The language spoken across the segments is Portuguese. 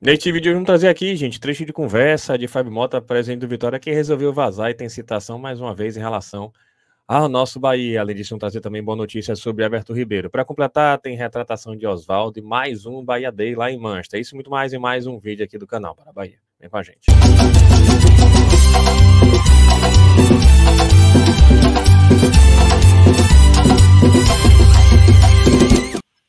Neste vídeo vamos trazer aqui, gente, trecho de conversa de Fábio Mota, presidente do Vitória, que resolveu vazar e tem citação mais uma vez em relação ao nosso Bahia. Além disso, vamos trazer também boa notícia sobre Alberto Ribeiro. Para completar, tem retratação de Oswaldo e mais um Bahia Day lá em Manchester. Isso e muito mais em mais um vídeo aqui do canal para Bahia. Vem com a gente. Música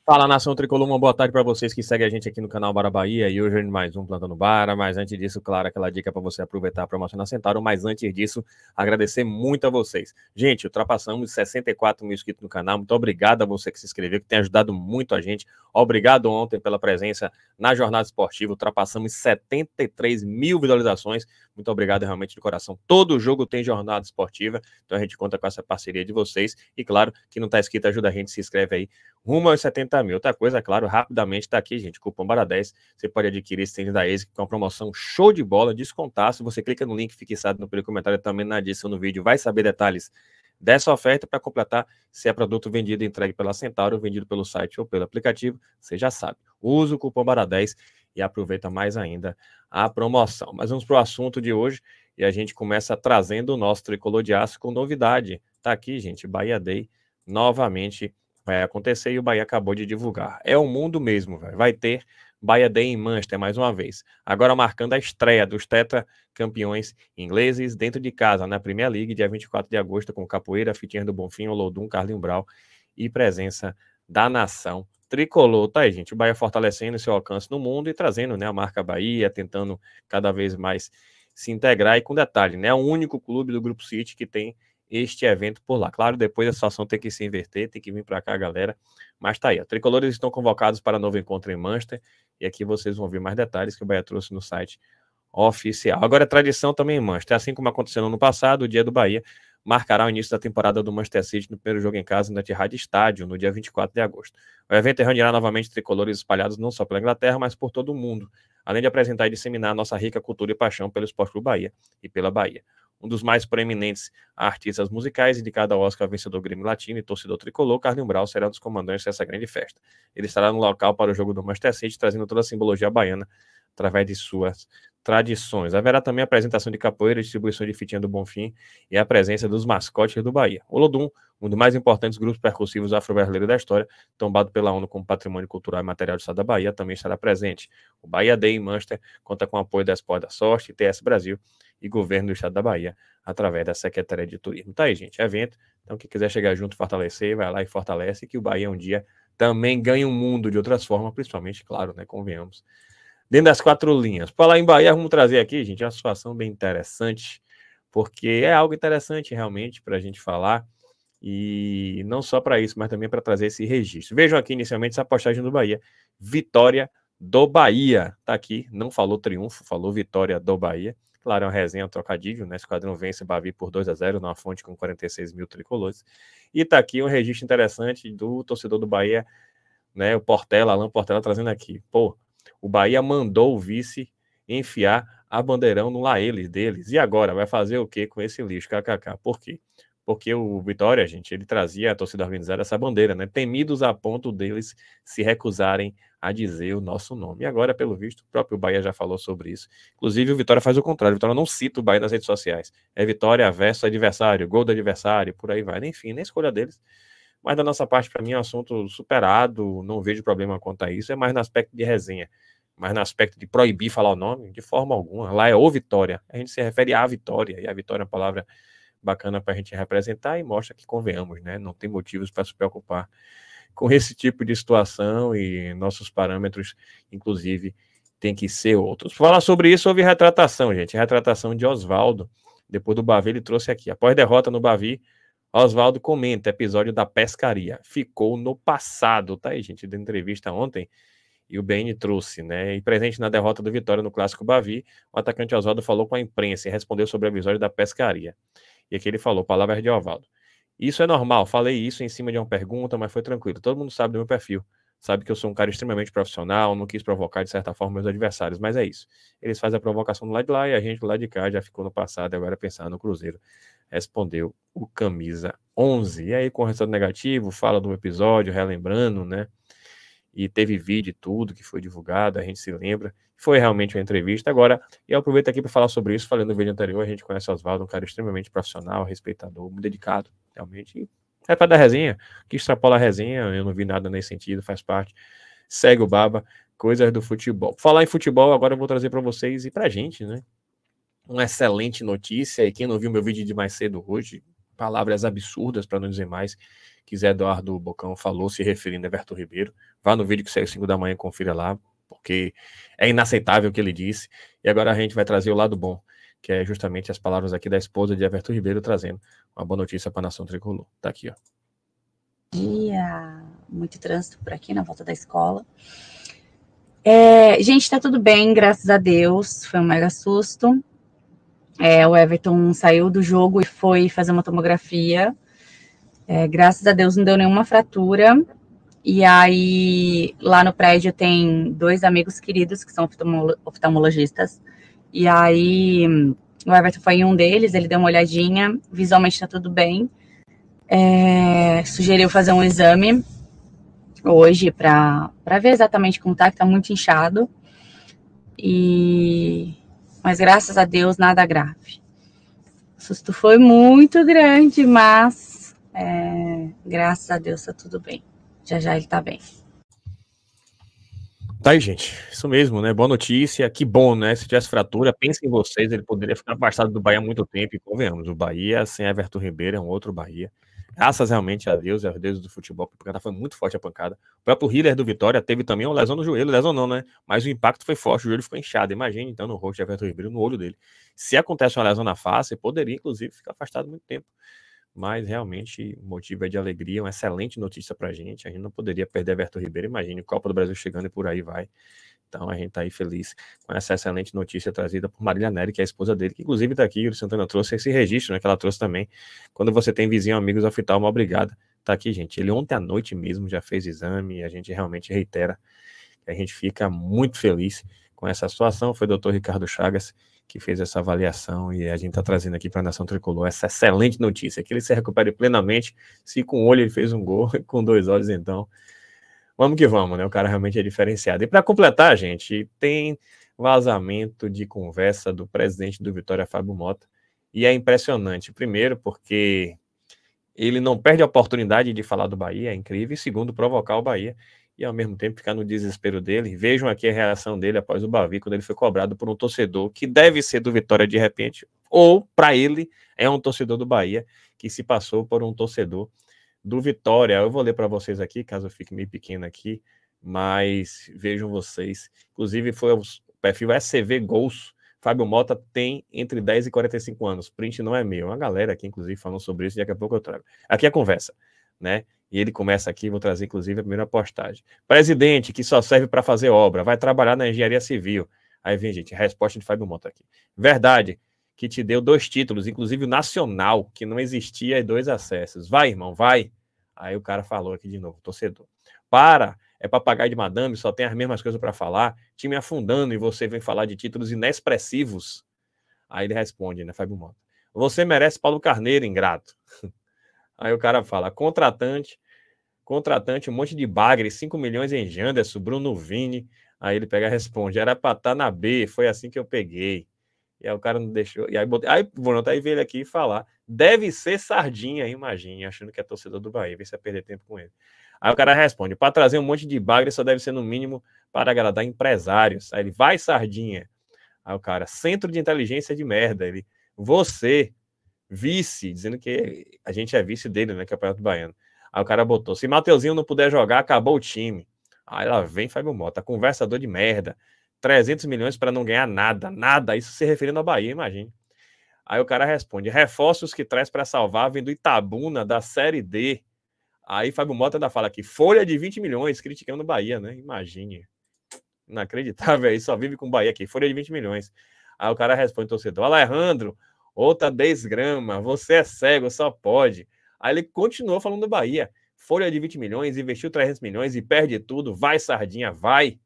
Fala nação tricolor, uma boa tarde para vocês que seguem a gente aqui no canal Bara Bahia e hoje mais um Plantando Bara. Mas antes disso, claro, aquela dica para você aproveitar a promoção na Centauro. Mas antes disso, agradecer muito a vocês. Gente, ultrapassamos 64 mil inscritos no canal. Muito obrigado a você que se inscreveu, que tem ajudado muito a gente. Obrigado ontem pela presença na Jornada Esportiva. Ultrapassamos 73 mil visualizações. Muito obrigado realmente de coração. Todo jogo tem Jornada Esportiva, então a gente conta com essa parceria de vocês. E claro, quem não está inscrito, ajuda a gente, se inscreve aí rumo aos 70 mil. Outra coisa, claro, rapidamente está aqui, gente. Cupom Bara10. Você pode adquirir esse tênis da ASIC com a uma promoção show de bola, descontar se Você clica no link fixado no primeiro comentário também na descrição do vídeo. Vai saber detalhes dessa oferta para completar se é produto vendido entregue pela Centauro, vendido pelo site ou pelo aplicativo. Você já sabe. Usa o cupom Bara10 e aproveita mais ainda a promoção. Mas vamos para o assunto de hoje e a gente começa trazendo o nosso tricolor de aço com novidade. Tá aqui, gente, Bahia Day novamente vai acontecer e o Bahia acabou de divulgar. É o mundo mesmo, véio. vai ter Bahia Day em Manchester mais uma vez. Agora marcando a estreia dos tetracampeões ingleses dentro de casa na Premier League, dia 24 de agosto, com Capoeira, Fitinha do Bonfim, Olodum, Carlinho Brau e presença da nação tricolor, tá aí, gente? O Bahia fortalecendo seu alcance no mundo e trazendo né, a marca Bahia, tentando cada vez mais se integrar. E com detalhe, né? É o único clube do Grupo City que tem este evento por lá. Claro, depois a situação tem que se inverter, tem que vir para cá, galera. Mas tá aí. Ó. Tricolores estão convocados para novo encontro em Manchester. E aqui vocês vão ver mais detalhes que o Bahia trouxe no site oficial. Agora, a é tradição também em Manchester. Assim como aconteceu no ano passado, o dia do Bahia marcará o início da temporada do Manchester City no primeiro jogo em casa no Etihad Estádio, no dia 24 de agosto. O evento reunirá novamente tricolores espalhados não só pela Inglaterra, mas por todo o mundo, além de apresentar e disseminar nossa rica cultura e paixão pelo esporte do Bahia e pela Bahia um dos mais proeminentes artistas musicais, indicado ao Oscar vencedor Grêmio Latino e torcedor tricolor, Carlinhos Brau será um dos comandantes dessa grande festa. Ele estará no local para o jogo do Manchester City, trazendo toda a simbologia baiana através de suas tradições. Haverá também a apresentação de capoeira, distribuição de fitinha do Bonfim e a presença dos mascotes do Bahia. O Lodum, um dos mais importantes grupos percussivos afro-brasileiros da história, tombado pela ONU como Patrimônio Cultural e Material do Estado da Bahia, também estará presente. O Bahia Day em Manchester conta com o apoio da Esporte da Sorte, TS Brasil e Governo do Estado da Bahia, através da Secretaria de Turismo. Tá aí, gente, evento. Então, quem quiser chegar junto, fortalecer, vai lá e fortalece, que o Bahia um dia também ganha o um mundo de outras formas, principalmente, claro, né? Convenhamos. Dentro das quatro linhas. Para lá em Bahia, vamos trazer aqui, gente, uma situação bem interessante, porque é algo interessante realmente para a gente falar. E não só para isso, mas também para trazer esse registro. Vejam aqui inicialmente essa postagem do Bahia. Vitória do Bahia. Tá aqui, não falou triunfo, falou vitória do Bahia uma Resenha, um trocadilho, né? Esquadrão vence Bavi por 2 a 0 numa fonte com 46 mil tricolores. E tá aqui um registro interessante do torcedor do Bahia, né? O Portela, Alain Portela, trazendo aqui. Pô, o Bahia mandou o vice enfiar a bandeirão no Laeles deles. E agora? Vai fazer o que com esse lixo? KKK. Por quê? porque o Vitória, gente, ele trazia a torcida organizada essa bandeira, né? Temidos a ponto deles se recusarem a dizer o nosso nome. E agora, pelo visto, o próprio Bahia já falou sobre isso. Inclusive, o Vitória faz o contrário. O Vitória não cita o Bahia nas redes sociais. É Vitória versus adversário, gol do adversário, por aí vai. Enfim, nem escolha deles. Mas da nossa parte, para mim, é um assunto superado. Não vejo problema quanto a isso. É mais no aspecto de resenha. Mas no aspecto de proibir falar o nome, de forma alguma. Lá é o Vitória. A gente se refere à Vitória. E a Vitória é uma palavra bacana para a gente representar e mostra que convenhamos, né? Não tem motivos para se preocupar com esse tipo de situação e nossos parâmetros, inclusive, tem que ser outros. Falar sobre isso houve retratação, gente. Retratação de Oswaldo. Depois do Bavi, ele trouxe aqui. Após derrota no Bavi, Oswaldo comenta episódio da pescaria. Ficou no passado, tá aí, gente? Da entrevista ontem. E o BN trouxe, né? E presente na derrota do Vitória no Clássico Bavi, o atacante Oswaldo falou com a imprensa e respondeu sobre o episódio da pescaria. E aqui ele falou, palavras de Ovaldo. Isso é normal, falei isso em cima de uma pergunta, mas foi tranquilo. Todo mundo sabe do meu perfil, sabe que eu sou um cara extremamente profissional, não quis provocar de certa forma meus adversários, mas é isso. Eles fazem a provocação do lado de lá e a gente do lado de cá já ficou no passado e agora pensando no Cruzeiro. Respondeu o camisa 11. E aí, com o resultado negativo, fala do episódio, relembrando, né? e teve vídeo e tudo que foi divulgado, a gente se lembra. Foi realmente uma entrevista. Agora, eu aproveito aqui para falar sobre isso. Falei no vídeo anterior, a gente conhece o Oswaldo, um cara extremamente profissional, respeitador, muito dedicado, realmente. É para dar resenha, que extrapola a resenha, eu não vi nada nesse sentido, faz parte. Segue o Baba, coisas do futebol. Falar em futebol, agora eu vou trazer para vocês e para a gente, né? Uma excelente notícia, e quem não viu meu vídeo de mais cedo hoje, palavras absurdas, para não dizer mais, que Zé Eduardo Bocão falou se referindo a Everton Ribeiro. Vá no vídeo que sai às 5 da manhã e confira lá, porque é inaceitável o que ele disse. E agora a gente vai trazer o lado bom, que é justamente as palavras aqui da esposa de Everton Ribeiro trazendo uma boa notícia para a nação tricolor. Tá aqui, ó. Dia, muito trânsito por aqui na volta da escola. É, gente, tá tudo bem, graças a Deus. Foi um mega susto. É, o Everton saiu do jogo e foi fazer uma tomografia. É, graças a Deus não deu nenhuma fratura. E aí, lá no prédio tem dois amigos queridos que são oftalmologistas. E aí, o Everton foi em um deles, ele deu uma olhadinha, visualmente tá tudo bem. É, sugeriu fazer um exame hoje para ver exatamente como tá, que tá muito inchado. E mas graças a Deus nada grave. O susto foi muito grande, mas é, graças a Deus tá tudo bem. Já já ele tá bem. Tá aí, gente. Isso mesmo, né? Boa notícia. Que bom, né? Se tivesse fratura, pensa em vocês. Ele poderia ficar afastado do Bahia há muito tempo. E convenhamos, o Bahia sem Everton Ribeiro é um outro Bahia graças realmente a Deus e aos deuses do futebol, porque tá foi muito forte a pancada. O próprio Hiller do Vitória teve também uma lesão no joelho, lesão não, né? Mas o impacto foi forte, o joelho ficou inchado. Imagine, então, no rosto de Everton Ribeiro, no olho dele. Se acontece uma lesão na face, poderia, inclusive, ficar afastado muito tempo. Mas realmente o motivo é de alegria, uma excelente notícia pra gente. A gente não poderia perder Everton Ribeiro. Imagine, Copa do Brasil chegando e por aí vai. Então a gente está aí feliz com essa excelente notícia trazida por Marília Nery, que é a esposa dele, que inclusive está aqui, o Santana trouxe esse registro, né? Que ela trouxe também. Quando você tem vizinho, amigos, uma obrigada. Está aqui, gente. Ele ontem à noite mesmo já fez exame e a gente realmente reitera que a gente fica muito feliz com essa situação. Foi o doutor Ricardo Chagas que fez essa avaliação e a gente está trazendo aqui para a Nação Tricolor essa excelente notícia, que ele se recupere plenamente, se com um olho ele fez um gol, com dois olhos então Vamos que vamos, né? O cara realmente é diferenciado. E para completar, gente, tem vazamento de conversa do presidente do Vitória, Fábio Mota, e é impressionante. Primeiro, porque ele não perde a oportunidade de falar do Bahia, é incrível. E segundo, provocar o Bahia e ao mesmo tempo ficar no desespero dele. Vejam aqui a reação dele após o Bavi, quando ele foi cobrado por um torcedor que deve ser do Vitória de repente, ou para ele é um torcedor do Bahia que se passou por um torcedor do Vitória. Eu vou ler para vocês aqui, caso eu fique meio pequeno aqui, mas vejam vocês. Inclusive, foi o perfil SCV Gols. Fábio Mota tem entre 10 e 45 anos. Print não é meu. É uma galera aqui, inclusive, falando sobre isso. e Daqui a pouco eu trago. Aqui é a conversa, né? E ele começa aqui, vou trazer, inclusive, a primeira postagem. Presidente que só serve para fazer obra, vai trabalhar na engenharia civil. Aí vem, gente, a resposta de Fábio Mota aqui. Verdade, que te deu dois títulos, inclusive o nacional, que não existia, e dois acessos. Vai, irmão, vai. Aí o cara falou aqui de novo, torcedor. Para, é papagaio de madame, só tem as mesmas coisas para falar. Time afundando e você vem falar de títulos inexpressivos. Aí ele responde, né, Fábio Mota? Você merece Paulo Carneiro, ingrato. Aí o cara fala, contratante, contratante, um monte de bagre, 5 milhões em Janderson, Bruno Vini. Aí ele pega e responde, era pra estar tá na B, foi assim que eu peguei. E aí o cara não deixou. E aí, botei, aí, Bruno, aí veio ele aqui falar Deve ser Sardinha, imagine, achando que é torcedor do Bahia, vê se é perder tempo com ele. Aí o cara responde: para trazer um monte de bagre só deve ser no mínimo para agradar empresários. Aí ele vai, Sardinha. Aí o cara, centro de inteligência de merda. Ele, você, vice, dizendo que a gente é vice dele, né? que é o do Baiano. Aí o cara botou: se Mateuzinho não puder jogar, acabou o time. Aí ela vem Fábio Mota, conversador de merda. 300 milhões para não ganhar nada, nada. Isso se referindo à Bahia, imagine. Aí o cara responde: reforços que traz para salvar vem do Itabuna, da Série D. Aí Fábio Mota ainda fala aqui: folha de 20 milhões, criticando o Bahia, né? Imagine. Inacreditável aí, só vive com o Bahia aqui: folha de 20 milhões. Aí o cara responde: torcedor, Alejandro, outra desgrama, você é cego, só pode. Aí ele continuou falando do Bahia: folha de 20 milhões, investiu 300 milhões e perde tudo, vai Sardinha, vai.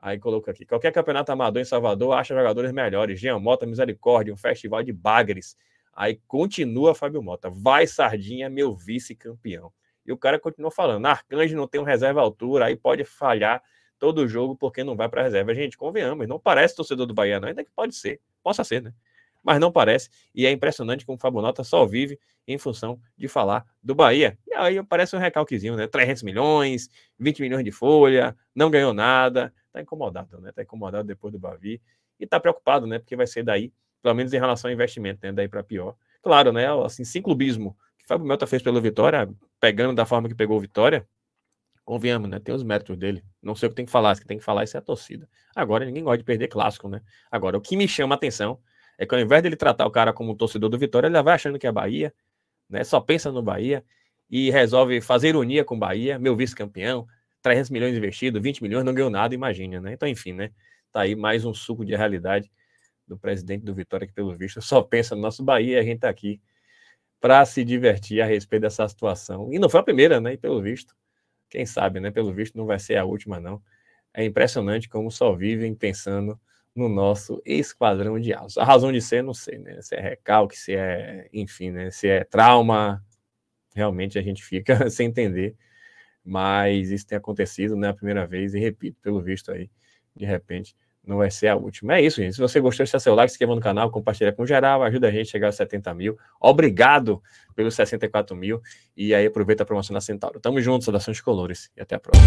Aí coloca aqui: qualquer campeonato amador em Salvador acha jogadores melhores. Jean Mota, Misericórdia, um festival de bagres. Aí continua Fábio Mota. Vai, Sardinha, meu vice-campeão. E o cara continua falando: Arcanjo não tem um reserva altura, aí pode falhar todo jogo porque não vai para reserva. Gente, convenhamos, não parece torcedor do Bahia, não, ainda que pode ser. Possa ser, né? mas não parece. E é impressionante como o Nota só vive em função de falar do Bahia. E aí parece um recalquezinho, né? 300 milhões, 20 milhões de folha, não ganhou nada. Tá incomodado, né? Tá incomodado depois do Bavi. E tá preocupado, né? Porque vai ser daí, pelo menos em relação ao investimento, né? Daí para pior. Claro, né? Assim, sem clubismo. que Fábio Melta fez pelo Vitória, pegando da forma que pegou o Vitória, convenhamos, né? Tem os méritos dele. Não sei o que tem que falar, o que tem que falar isso é a torcida. Agora ninguém gosta de perder clássico, né? Agora, o que me chama a atenção é que ao invés dele tratar o cara como torcedor do Vitória, ele já vai achando que é Bahia, né? Só pensa no Bahia e resolve fazer ironia com o Bahia, meu vice-campeão, 300 milhões investido, 20 milhões, não ganhou nada, imagina, né? Então, enfim, né? Tá aí mais um suco de realidade do presidente do Vitória, que pelo visto só pensa no nosso Bahia e a gente tá aqui para se divertir a respeito dessa situação. E não foi a primeira, né? E pelo visto, quem sabe, né? Pelo visto não vai ser a última, não. É impressionante como só vivem pensando no nosso esquadrão de aço. A razão de ser, não sei, né? Se é recalque, se é, enfim, né? Se é trauma, realmente a gente fica sem entender. Mas isso tem acontecido, né? A primeira vez, e repito, pelo visto aí, de repente, não vai ser a última. É isso, gente. Se você gostou, deixa seu like, se inscreva no canal, compartilha com geral, ajuda a gente a chegar aos 70 mil. Obrigado pelos 64 mil. E aí aproveita a promoção da Centauro. Tamo junto, saudações de colores e até a próxima.